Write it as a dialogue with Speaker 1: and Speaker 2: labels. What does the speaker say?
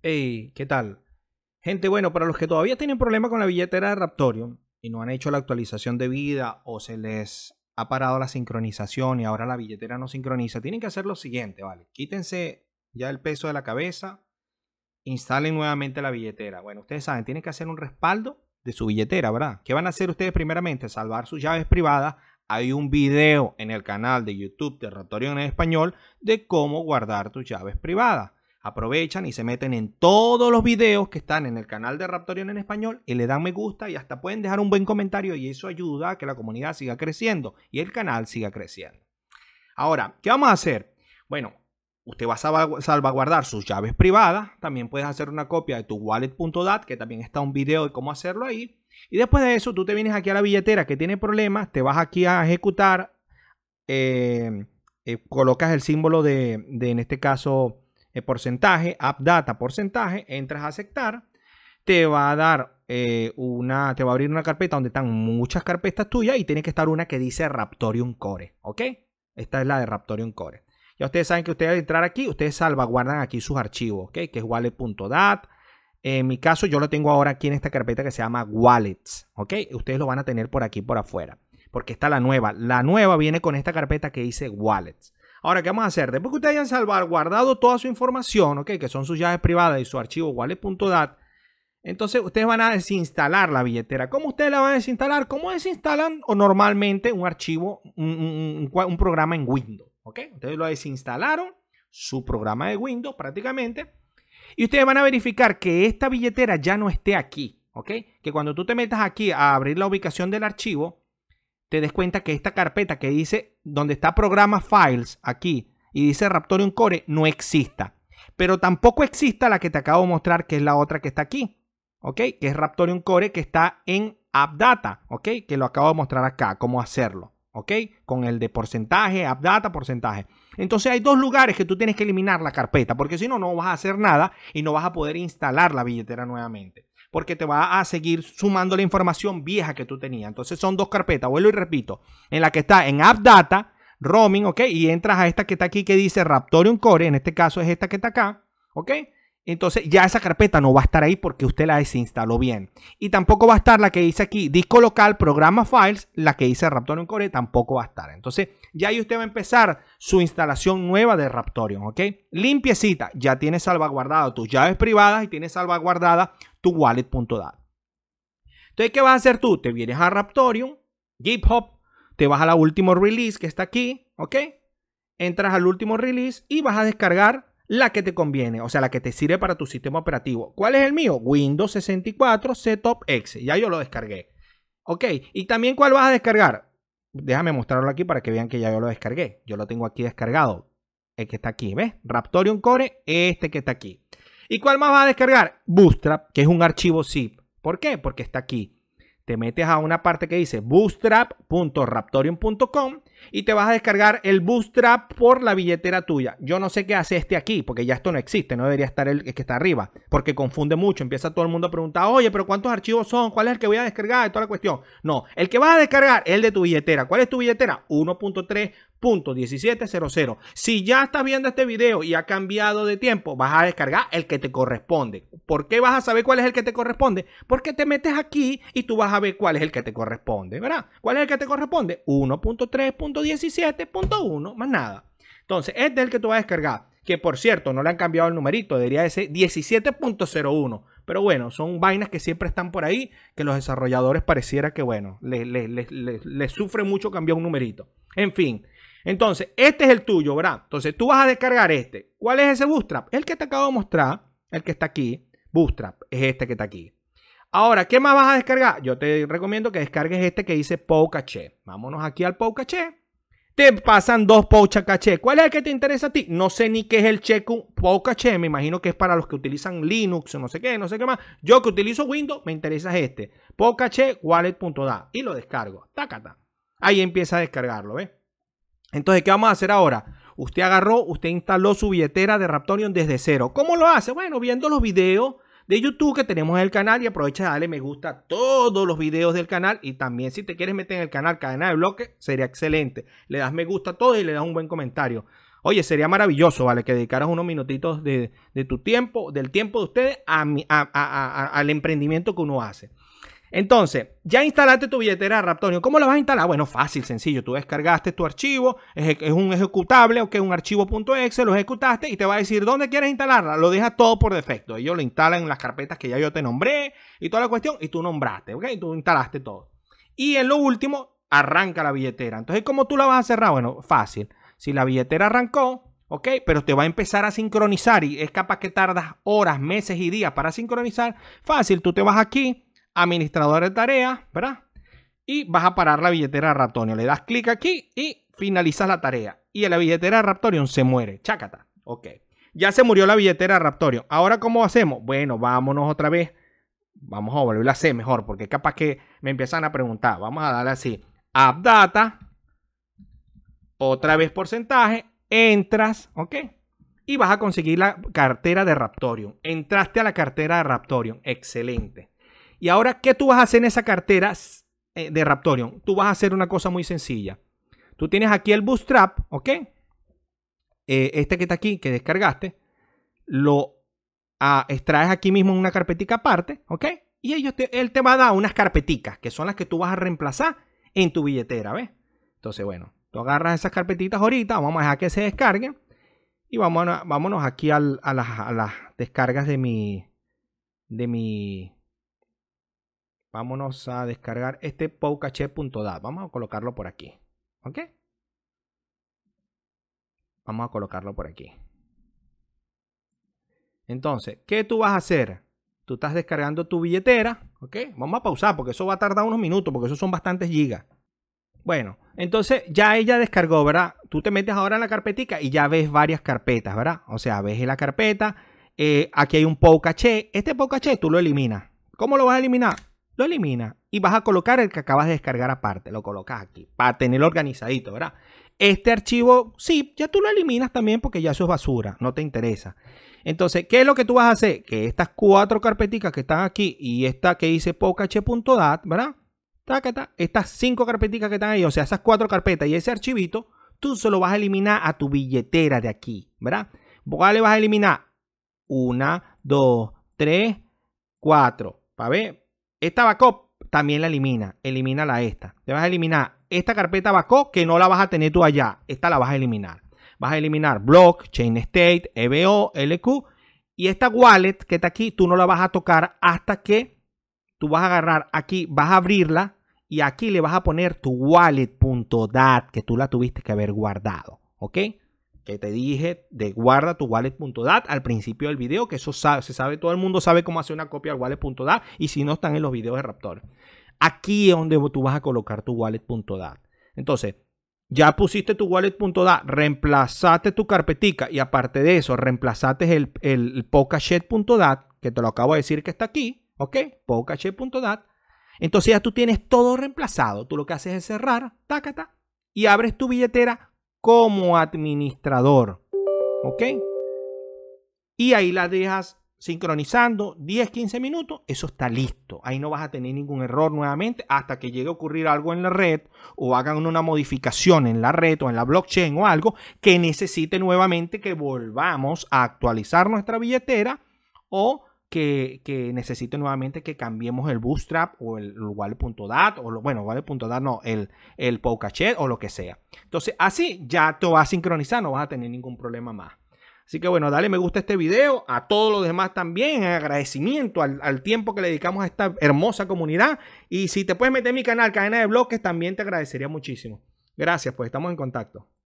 Speaker 1: Hey, ¿qué tal? Gente, bueno, para los que todavía tienen problemas con la billetera de Raptorium y no han hecho la actualización de vida o se les ha parado la sincronización y ahora la billetera no sincroniza, tienen que hacer lo siguiente, ¿vale? Quítense ya el peso de la cabeza, instalen nuevamente la billetera. Bueno, ustedes saben, tienen que hacer un respaldo de su billetera, ¿verdad? ¿Qué van a hacer ustedes primeramente? Salvar sus llaves privadas. Hay un video en el canal de YouTube de Raptorium en español de cómo guardar tus llaves privadas aprovechan y se meten en todos los videos que están en el canal de Raptorion en español y le dan me gusta y hasta pueden dejar un buen comentario y eso ayuda a que la comunidad siga creciendo y el canal siga creciendo. Ahora, ¿qué vamos a hacer? Bueno, usted va a salvaguardar sus llaves privadas, también puedes hacer una copia de tu wallet.dat, que también está un video de cómo hacerlo ahí, y después de eso tú te vienes aquí a la billetera que tiene problemas, te vas aquí a ejecutar, eh, eh, colocas el símbolo de, de, en este caso, eh, porcentaje, app porcentaje, entras a aceptar, te va a dar eh, una, te va a abrir una carpeta donde están muchas carpetas tuyas y tiene que estar una que dice Raptorium Core, ¿ok? Esta es la de Raptorium Core. Ya ustedes saben que ustedes al entrar aquí, ustedes salvaguardan aquí sus archivos, ¿ok? Que es wallet.dat. En mi caso, yo lo tengo ahora aquí en esta carpeta que se llama Wallets, ¿ok? Ustedes lo van a tener por aquí, por afuera, porque está la nueva. La nueva viene con esta carpeta que dice Wallets. Ahora, ¿qué vamos a hacer? Después que ustedes hayan salvado, guardado toda su información, ¿ok? Que son sus llaves privadas y su archivo wallet.dat, entonces ustedes van a desinstalar la billetera. ¿Cómo ustedes la van a desinstalar? ¿Cómo desinstalan o normalmente un archivo, un, un programa en Windows? ¿Ok? Ustedes lo desinstalaron, su programa de Windows prácticamente, y ustedes van a verificar que esta billetera ya no esté aquí, ¿ok? Que cuando tú te metas aquí a abrir la ubicación del archivo, te des cuenta que esta carpeta que dice donde está programa files aquí y dice Raptorium Core no exista. Pero tampoco exista la que te acabo de mostrar, que es la otra que está aquí, ¿ok? Que es Raptorium Core que está en AppData, ¿ok? Que lo acabo de mostrar acá, cómo hacerlo, ¿ok? Con el de porcentaje, AppData, porcentaje. Entonces hay dos lugares que tú tienes que eliminar la carpeta, porque si no, no vas a hacer nada y no vas a poder instalar la billetera nuevamente porque te va a seguir sumando la información vieja que tú tenías. Entonces son dos carpetas, vuelvo y repito, en la que está en App Data, roaming, ¿ok? Y entras a esta que está aquí que dice Raptorium Core, en este caso es esta que está acá, ¿ok? Entonces ya esa carpeta no va a estar ahí porque usted la desinstaló bien. Y tampoco va a estar la que dice aquí, disco local, programa files, la que dice Raptorium Core tampoco va a estar. Entonces ya ahí usted va a empezar su instalación nueva de Raptorium, ¿ok? Limpiecita, ya tiene salvaguardado tus llaves privadas y tiene salvaguardada tu wallet.dat Entonces, ¿qué vas a hacer tú? Te vienes a Raptorium, GitHub, te vas a la última release que está aquí, ¿ok? Entras al último release y vas a descargar la que te conviene, o sea, la que te sirve para tu sistema operativo. ¿Cuál es el mío? Windows 64 Setup X. Ya yo lo descargué. Ok, y también cuál vas a descargar. Déjame mostrarlo aquí para que vean que ya yo lo descargué. Yo lo tengo aquí descargado. El que está aquí, ¿ves? Raptorium Core, este que está aquí. ¿Y cuál más vas a descargar? Bootstrap, que es un archivo zip. ¿Por qué? Porque está aquí. Te metes a una parte que dice bootstrap.raptorium.com y te vas a descargar el bootstrap por la billetera tuya. Yo no sé qué hace este aquí, porque ya esto no existe, no debería estar el que está arriba, porque confunde mucho. Empieza todo el mundo a preguntar, oye, pero ¿cuántos archivos son? ¿Cuál es el que voy a descargar? Y toda la cuestión. No, el que vas a descargar es el de tu billetera. ¿Cuál es tu billetera? 1.3 .1700. Si ya estás viendo este video y ha cambiado de tiempo, vas a descargar el que te corresponde. ¿Por qué vas a saber cuál es el que te corresponde? Porque te metes aquí y tú vas a ver cuál es el que te corresponde, ¿verdad? ¿Cuál es el que te corresponde? 1.3.17.1, más nada. Entonces, este es el que tú vas a descargar. Que por cierto, no le han cambiado el numerito, debería ese ser 17.01. Pero bueno, son vainas que siempre están por ahí, que los desarrolladores pareciera que, bueno, les, les sufre mucho cambiar un numerito. En fin, entonces, este es el tuyo, ¿verdad? Entonces, tú vas a descargar este. ¿Cuál es ese Bootstrap? El que te acabo de mostrar, el que está aquí. Bootstrap es este que está aquí. Ahora, ¿qué más vas a descargar? Yo te recomiendo que descargues este que dice Pocaché. Vámonos aquí al Pocaché. Te pasan dos Poucaché. ¿Cuál es el que te interesa a ti? No sé ni qué es el checo Me imagino que es para los que utilizan Linux o no sé qué, no sé qué más. Yo que utilizo Windows, me interesa este. Pocache Wallet.da. Y lo descargo. Tácata. Ahí empieza a descargarlo, ¿ves? Entonces, ¿qué vamos a hacer ahora? Usted agarró, usted instaló su billetera de Raptorion desde cero. ¿Cómo lo hace? Bueno, viendo los videos de YouTube que tenemos en el canal y aprovecha de darle me gusta a todos los videos del canal y también si te quieres meter en el canal Cadena de Bloque sería excelente. Le das me gusta a todos y le das un buen comentario. Oye, sería maravilloso, ¿vale? Que dedicaras unos minutitos de, tu tiempo, del tiempo de ustedes al emprendimiento que uno hace. Entonces, ya instalaste tu billetera Raptorio, ¿Cómo la vas a instalar? Bueno, fácil, sencillo. Tú descargaste tu archivo, es un ejecutable, o que un archivo.exe, lo ejecutaste y te va a decir dónde quieres instalarla. Lo deja todo por defecto. Ellos lo instalan en las carpetas que ya yo te nombré y toda la cuestión y tú nombraste, ¿ok? Tú instalaste todo. Y en lo último, arranca la billetera. Entonces, ¿cómo tú la vas a cerrar? Bueno, fácil. Si la billetera arrancó, ¿ok? Pero te va a empezar a sincronizar y es capaz que tardas horas, meses y días para sincronizar. Fácil, tú te vas aquí administrador de tareas, ¿verdad? Y vas a parar la billetera de Le das clic aquí y finalizas la tarea. Y la billetera de se muere. Chácata. Ok. Ya se murió la billetera de Ahora, ¿cómo hacemos? Bueno, vámonos otra vez. Vamos a volver a hacer mejor, porque capaz que me empiezan a preguntar. Vamos a darle así. AppData. Otra vez porcentaje. Entras. Ok y vas a conseguir la cartera de Raptorion Entraste a la cartera de Raptorion Excelente. Y ahora, ¿qué tú vas a hacer en esa cartera eh, de Raptorion? Tú vas a hacer una cosa muy sencilla. Tú tienes aquí el Bootstrap, ¿ok? Eh, este que está aquí, que descargaste, lo ah, extraes aquí mismo en una carpetica aparte, ¿ok? Y ellos él te va a dar unas carpeticas, que son las que tú vas a reemplazar en tu billetera, ¿ves? Entonces, bueno, tú agarras esas carpetitas ahorita, vamos a dejar que se descarguen. Y vámonos, vámonos aquí a, las, a, las, descargas de mi, de mi Vámonos a descargar este POUCACHE.DAT. Vamos a colocarlo por aquí. ¿Ok? Vamos a colocarlo por aquí. Entonces, ¿qué tú vas a hacer? Tú estás descargando tu billetera, ¿ok? Vamos a pausar porque eso va a tardar unos minutos, porque eso son bastantes gigas. Bueno, entonces ya ella descargó, ¿verdad? Tú te metes ahora en la carpetica y ya ves varias carpetas, ¿verdad? O sea, ves la carpeta, eh, aquí hay un POUCACHE. Este POUCACHE tú lo eliminas. ¿Cómo lo vas a eliminar? lo eliminas y vas a colocar el que acabas de descargar aparte, lo colocas aquí, para tenerlo organizadito, ¿verdad? Este archivo, sí, ya tú lo eliminas también porque ya eso es basura, no te interesa. Entonces, ¿qué es lo que tú vas a hacer? Que estas cuatro carpeticas que están aquí y esta que dice pocache.dat, ¿verdad? Estas cinco carpeticas que están ahí, o sea, esas cuatro carpetas y ese archivito, tú solo vas a eliminar a tu billetera de aquí, ¿verdad? ¿Cuál le vas a eliminar? Una, dos, tres, cuatro. Para ver, esta backup también la elimina. Elimina la esta. Te vas a eliminar esta carpeta backup que no la vas a tener tú allá. Esta la vas a eliminar. Vas a eliminar block, chain state, EBO, LQ. Y esta wallet que está aquí, tú no la vas a tocar hasta que tú vas a agarrar aquí, vas a abrirla y aquí le vas a poner tu wallet.dat que tú la tuviste que haber guardado. ¿Ok? que te dije de guarda tu wallet.dat al principio del video, que eso se sabe, todo el mundo sabe cómo hacer una copia al wallet.dat y si no están en los videos de Raptor. Aquí es donde tú vas a colocar tu wallet.dat. Entonces, ya pusiste tu wallet.dat. reemplazaste tu carpetica y aparte de eso, reemplazaste el, el, que te lo acabo de decir que está aquí, ¿ok? Pokachet.dat. Entonces ya tú tienes todo reemplazado. Tú lo que haces es cerrar, tácata, y abres tu billetera como administrador. ¿Ok? Y ahí la dejas sincronizando 10, 15 minutos, eso está listo. Ahí no vas a tener ningún error nuevamente hasta que llegue a ocurrir algo en la red o hagan una modificación en la red o en la blockchain o algo que necesite nuevamente que volvamos a actualizar nuestra billetera o que, necesito nuevamente que cambiemos el bootstrap o el, wallet.dat o lo, bueno, wallet.dat no, el, el o lo que sea. Entonces, así ya te va a sincronizar, no vas a tener ningún problema más. Así que bueno, dale me gusta este video, a todos los demás también, en agradecimiento al, al, tiempo que le dedicamos a esta hermosa comunidad. Y si te puedes meter en mi canal, Cadena de Bloques, también te agradecería muchísimo. Gracias, pues estamos en contacto.